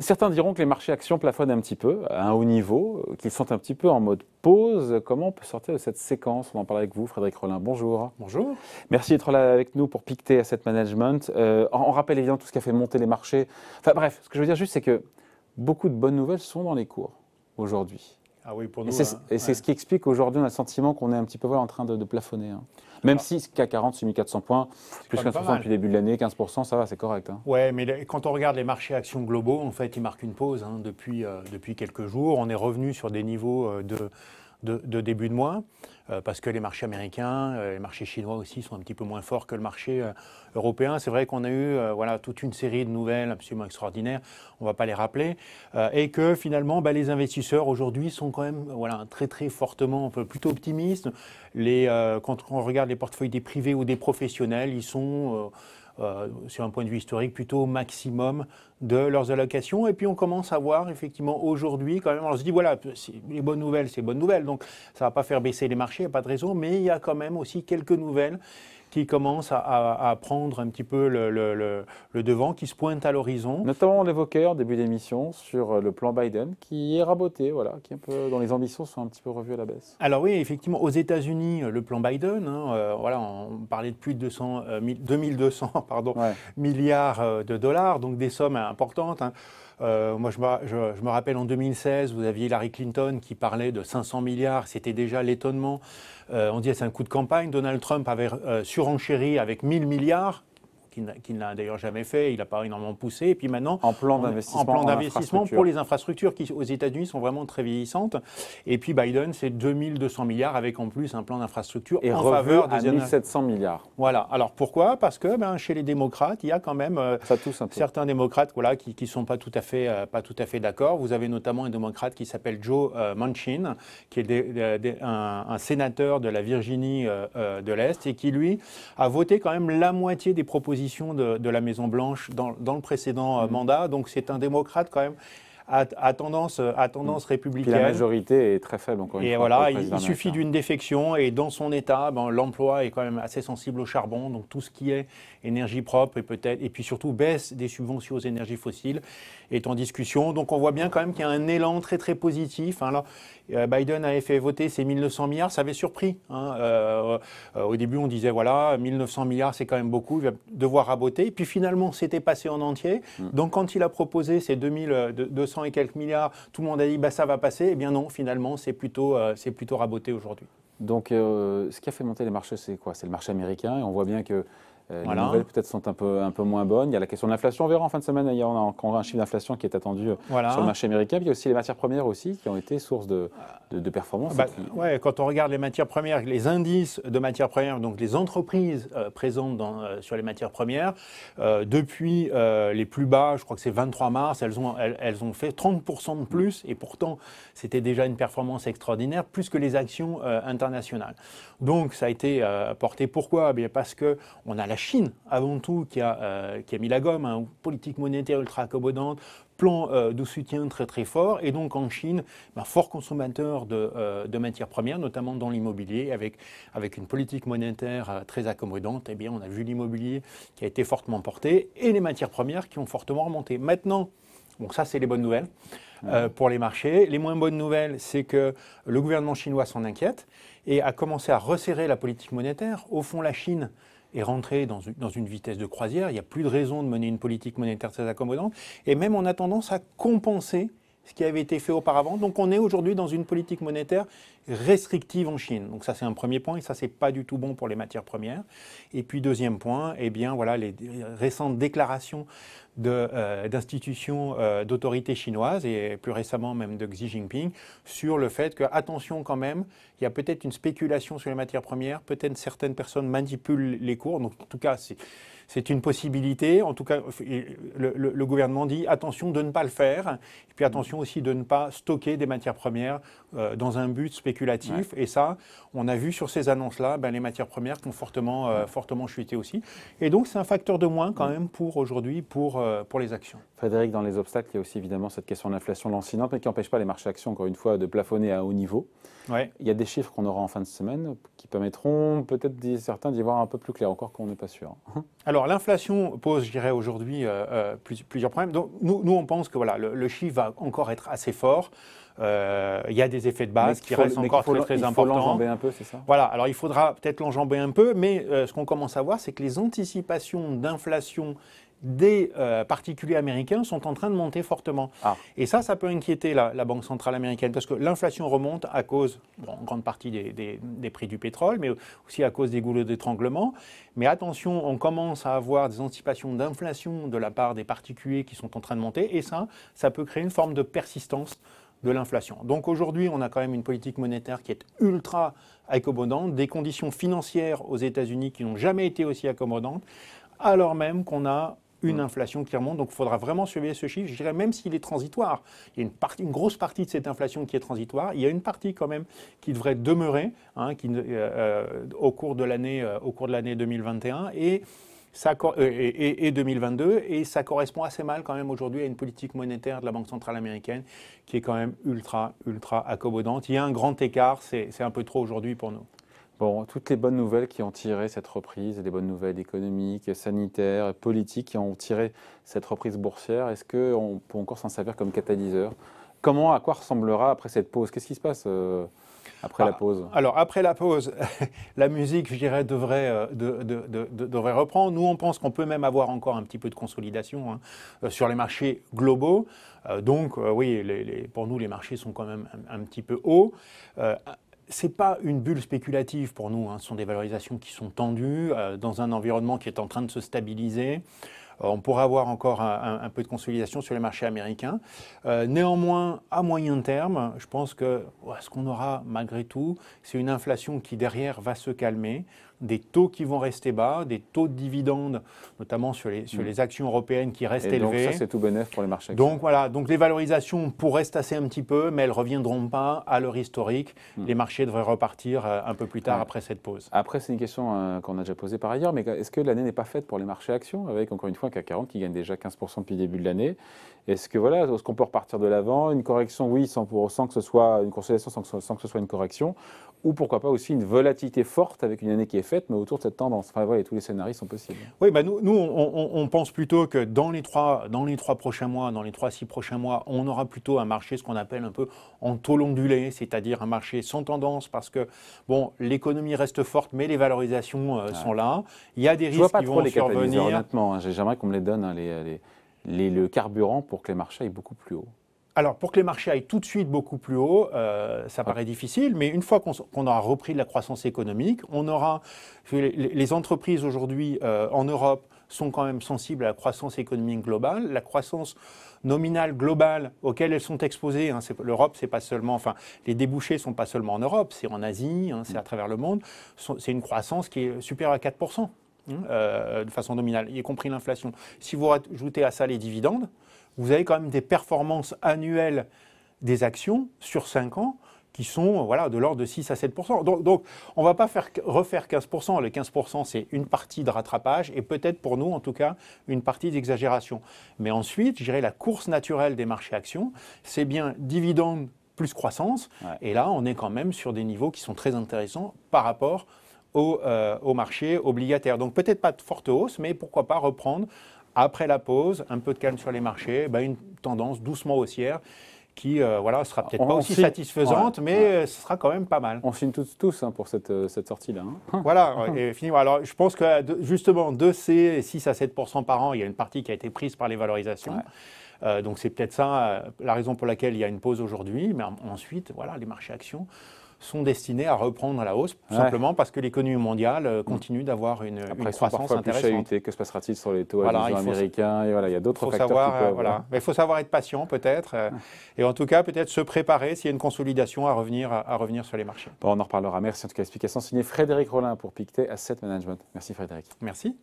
Certains diront que les marchés actions plafonnent un petit peu, à un haut niveau, qu'ils sont un petit peu en mode pause. Comment on peut sortir de cette séquence On en parle avec vous, Frédéric Rollin. Bonjour. Bonjour. Merci d'être là avec nous pour à Asset Management. Euh, en on rappelle évidemment tout ce qui a fait monter les marchés. Enfin bref, ce que je veux dire juste, c'est que beaucoup de bonnes nouvelles sont dans les cours aujourd'hui. Ah hein. Et c'est ce qui explique aujourd'hui, un le sentiment qu'on est un petit peu en train de, plafonner. Hein. Même si k 40 c'est 400 points, plus 15% depuis le début de l'année, 15%, ça va, c'est correct. Oui, hein. Ouais, mais quand on regarde les marchés actions globaux, en fait, ils marquent une pause depuis, euh, depuis quelques jours. On est revenu sur des niveaux euh, de de, début de mois, euh, parce que les marchés américains, euh, les marchés chinois aussi sont un petit peu moins forts que le marché euh, européen. C'est vrai qu'on a eu voilà, toute une série de nouvelles absolument extraordinaires, on ne va pas les rappeler, et que finalement bah, les investisseurs aujourd'hui sont quand même voilà, très très fortement, plutôt optimistes. Les, quand on regarde les portefeuilles des privés ou des professionnels, ils sont euh, sur un point de vue historique, plutôt au maximum de leurs allocations. Et puis on commence à voir effectivement aujourd'hui quand même, on se dit voilà, les bonnes nouvelles, c'est bonnes nouvelles, donc ça ne va pas faire baisser les marchés, il n'y a pas de raison, mais il y a quand même aussi quelques nouvelles qui commence à, prendre un petit peu le, devant, qui se pointe à l'horizon. Notamment, on l'évoquait en début d'émission sur euh, le plan Biden qui est raboté, voilà, qui un peu, dont les ambitions sont un petit peu revues à la baisse. Alors oui, effectivement, aux États-Unis, euh, le plan Biden, hein, euh, voilà, on parlait de plus de 200, 2200 pardon, milliards de dollars, donc des sommes importantes. Hein. Euh, moi, je, me rappelle en 2016, vous aviez Hillary Clinton qui parlait de 500 milliards. C'était déjà l'étonnement. Euh, on disait c'est un coup de campagne. Donald Trump avait euh, surenchéri avec 1000 milliards qui, ne l'a d'ailleurs jamais fait, il n'a pas énormément poussé. Et puis maintenant, en plan d'investissement, plan d'investissement pour les infrastructures qui, aux États-Unis, sont vraiment très vieillissantes. Et puis Biden, c'est 2200 milliards avec en plus un plan d'infrastructure en faveur des 1700 milliards. Voilà. Alors pourquoi Parce que ben, chez les démocrates, il y a quand même euh, certains démocrates voilà, qui ne sont pas tout à fait, euh, pas tout à fait d'accord. Vous avez notamment un démocrate qui s'appelle Joe euh, Manchin, qui est un, sénateur de la Virginie de l'Est et qui, lui, a voté quand même la moitié des propositions de, la Maison-Blanche dans, le précédent euh, mm. mandat. Donc c'est un démocrate quand même à, tendance, à tendance mm. républicaine. la majorité est très faible, encore une fois. voilà, il, suffit d'une défection, et dans son État, ben, l'emploi est quand même assez sensible au charbon, donc tout ce qui est énergie propre, et peut-être, et puis surtout baisse des subventions aux énergies fossiles, est en discussion. Donc on voit bien quand même qu'il y a un élan très très positif. Alors, hein. euh, Biden avait fait voter ses 1900 milliards, ça avait surpris. Hein. Euh, euh, au début, on disait, voilà, 1900 milliards, c'est quand même beaucoup, il va devoir raboter. Et puis finalement, c'était passé en entier. Mm. Donc quand il a proposé ses 2200 et quelques milliards, tout le monde a dit bah, ça va passer. Eh bien non, finalement, c'est plutôt, euh, c'est plutôt raboté aujourd'hui. Donc, euh, ce qui a fait monter les marchés, c'est quoi C'est le marché américain. Et on voit bien que euh, les nouvelles peut-être sont un peu, un peu moins bonnes. Il y a la question de l'inflation. On verra en fin de semaine. Il y a encore un chiffre d'inflation qui est attendu euh, sur le marché américain. il y a aussi les matières premières aussi qui ont été source de, de, performance. Bah, ouais, quand on regarde les matières premières, les indices de matières premières, donc les entreprises euh, présentes dans, sur les matières premières, depuis les plus bas, je crois que c'est 23 mars, elles ont, elles, ont fait 30% de plus. Et pourtant, c'était déjà une performance extraordinaire, plus que les actions internationales. Donc ça a été porté. Pourquoi eh bien, Parce qu'on a la Chine, avant tout, qui a, euh, qui a mis la gomme, hein, politique monétaire ultra accommodante, plan euh, de soutien très très fort, et donc en Chine, un bah, fort consommateur de, euh, de, matières premières, notamment dans l'immobilier, avec, avec une politique monétaire très accommodante, eh bien on a vu l'immobilier qui a été fortement porté, et les matières premières qui ont fortement remonté. Maintenant, bon ça, c'est les bonnes nouvelles pour les marchés. Les moins bonnes nouvelles, c'est que le gouvernement chinois s'en inquiète et a commencé à resserrer la politique monétaire. Au fond, la Chine est rentré dans une, vitesse de croisière. Il n'y a plus de raison de mener une politique monétaire très accommodante. Et même, on a tendance à compenser ce qui avait été fait auparavant. Donc on est aujourd'hui dans une politique monétaire restrictive en Chine. Donc ça c'est un premier point et ça c'est pas du tout bon pour les matières premières. Et puis deuxième point, eh bien voilà les récentes déclarations euh, d'institutions euh, d'autorités chinoises et plus récemment même de Xi Jinping sur le fait que attention quand même, il y a peut-être une spéculation sur les matières premières, peut-être certaines personnes manipulent les cours. Donc en tout cas c'est une possibilité. En tout cas, le, gouvernement dit attention de ne pas le faire, et puis attention aussi de ne pas stocker des matières premières euh, dans un but spéculatif et ça, on a vu sur ces annonces-là, ben, les matières premières qui ont fortement, euh, fortement chuté aussi. Et donc, c'est un facteur de moins quand même pour aujourd'hui, pour, euh, pour les actions. Frédéric, dans les obstacles, il y a aussi évidemment cette question de l'inflation lancinante, mais qui n'empêche pas les marchés actions, encore une fois, de plafonner à haut niveau. Il y a des chiffres qu'on aura en fin de semaine qui permettront peut-être certains d'y voir un peu plus clair, encore qu'on n'est pas sûr. Alors, l'inflation pose, je dirais, aujourd'hui euh, plusieurs problèmes. Donc, nous, nous, on pense que voilà, le, le chiffre va encore être assez fort. Euh, il y a des effets de base qui restent encore très, très importants. Il faut l'enjamber un peu, c'est ça Voilà, alors il faudra peut-être l'enjamber un peu, mais euh, ce qu'on commence à voir, c'est que les anticipations d'inflation des euh, particuliers américains sont en train de monter fortement. Ah. Et ça, ça peut inquiéter la, Banque centrale américaine, parce que l'inflation remonte à cause, en grande partie, des, des, prix du pétrole, mais aussi à cause des goulots d'étranglement. Mais attention, on commence à avoir des anticipations d'inflation de la part des particuliers qui sont en train de monter, et ça, ça peut créer une forme de persistance de l'inflation. Donc aujourd'hui, on a quand même une politique monétaire qui est ultra accommodante, des conditions financières aux États-Unis qui n'ont jamais été aussi accommodantes, alors même qu'on a une mm. inflation qui remonte. Donc il faudra vraiment surveiller ce chiffre. Je dirais même s'il est transitoire. Il y a une, grosse partie de cette inflation qui est transitoire. Il y a une partie quand même qui devrait demeurer hein, euh, euh, au cours de l'année 2021. Euh, et euh, et, 2022, et ça correspond assez mal quand même aujourd'hui à une politique monétaire de la Banque centrale américaine qui est quand même ultra, ultra accommodante. Il y a un grand écart, c'est un peu trop aujourd'hui pour nous. Bon, toutes les bonnes nouvelles qui ont tiré cette reprise, les bonnes nouvelles économiques, sanitaires, politiques qui ont tiré cette reprise boursière, est-ce qu'on peut encore s'en servir comme catalyseur Comment, à quoi ressemblera après cette pause Qu'est-ce qui se passe euh, après la ah, pause. Alors, après la pause, la musique, je dirais, devrait, euh, devrait reprendre. Nous, on pense qu'on peut même avoir encore un petit peu de consolidation hein, euh, sur les marchés globaux. Euh, donc, oui, les, pour nous, les marchés sont quand même un, petit peu hauts. c'est pas une bulle spéculative pour nous. Hein. Ce sont des valorisations qui sont tendues dans un environnement qui est en train de se stabiliser. Euh, on pourra avoir encore un, peu de consolidation sur les marchés américains. Euh, néanmoins, à moyen terme, je pense que ce qu'on aura malgré tout, c'est une inflation qui derrière va se calmer des taux qui vont rester bas, des taux de dividendes, notamment sur les, sur mm. les actions européennes qui restent et ça, c'est tout bénéf pour les marchés. Actions. Donc voilà, donc les valorisations pourraient se assez un petit peu, mais elles ne reviendront pas à leur historique. Mm. Les marchés devraient repartir euh, un peu plus tard après cette pause. Après, c'est une question euh, qu'on a déjà posée par ailleurs, mais est-ce que l'année n'est pas faite pour les marchés actions, avec encore une fois un CAC 40 qui gagne déjà 15% depuis le début de l'année Est-ce que voilà, ce qu'on peut repartir de l'avant Une correction, oui, sans, que ce soit une consolidation, sans que, sans que ce soit une correction, ou pourquoi pas aussi une volatilité forte avec une année qui est mais autour de cette tendance. Enfin, tous les scénarios sont possibles. Oui, bah, nous, nous on, pense plutôt que dans les, trois, dans les trois prochains mois, dans les trois, six prochains mois, on aura plutôt un marché, ce qu'on appelle un peu en taux ondulé, c'est-à-dire un marché sans tendance, parce que, bon, l'économie reste forte, mais les valorisations euh, sont là. Il y a des risques qui vont les survenir. Honnêtement, hein. j'aimerais qu'on me les donne, hein, les, le carburant pour que les marchés aillent beaucoup plus haut. Alors, pour que les marchés aillent tout de suite beaucoup plus haut, euh, ça paraît difficile, mais une fois qu'on aura repris de la croissance économique, on aura. Les, entreprises aujourd'hui euh, en Europe sont quand même sensibles à la croissance économique globale. La croissance nominale globale auxquelles elles sont exposées. Hein, L'Europe, c'est pas seulement, enfin, les débouchés sont pas seulement en Europe, c'est en Asie, hein, c'est à travers le monde. C'est une croissance qui est supérieure à 4%. Mmh. Euh, de façon nominale, y compris l'inflation. Si vous rajoutez à ça les dividendes, vous avez quand même des performances annuelles des actions sur 5 ans qui sont voilà, de l'ordre de 6 à 7 donc, on ne va pas faire, refaire 15 Le 15 c'est une partie de rattrapage et peut-être pour nous, en tout cas, une partie d'exagération. Mais ensuite, je dirais la course naturelle des marchés actions, c'est bien dividendes plus croissance. Et là, on est quand même sur des niveaux qui sont très intéressants par rapport au, euh, au marché obligataire. Donc peut-être pas de forte hausse, mais pourquoi pas reprendre après la pause, un peu de calme sur les marchés, bah, une tendance doucement haussière qui ne euh, voilà, sera peut-être pas aussi satisfaisante, mais euh, ce sera quand même pas mal. On signe tous, tous hein, pour cette, cette sortie-là. Hein. Voilà, et fini. Alors, je pense que justement, de ces 6 à 7 par an, il y a une partie qui a été prise par les valorisations. donc, c'est peut-être ça la raison pour laquelle il y a une pause aujourd'hui. Mais ensuite, voilà, les marchés actions sont destinés à reprendre la hausse, simplement parce que l'économie mondiale euh, mm. continue d'avoir une, Après, croissance intéressante. Plus Que se passera-t-il sur les taux américains et Il y a d'autres facteurs. Euh, hein. il faut savoir être patient peut-être, euh, et en tout cas peut-être se préparer s'il y a une consolidation à revenir, à revenir sur les marchés. on en reparlera. Merci en tout cas. Explication signée Frédéric Rollin pour Pictet Asset Management. Merci Frédéric. Merci.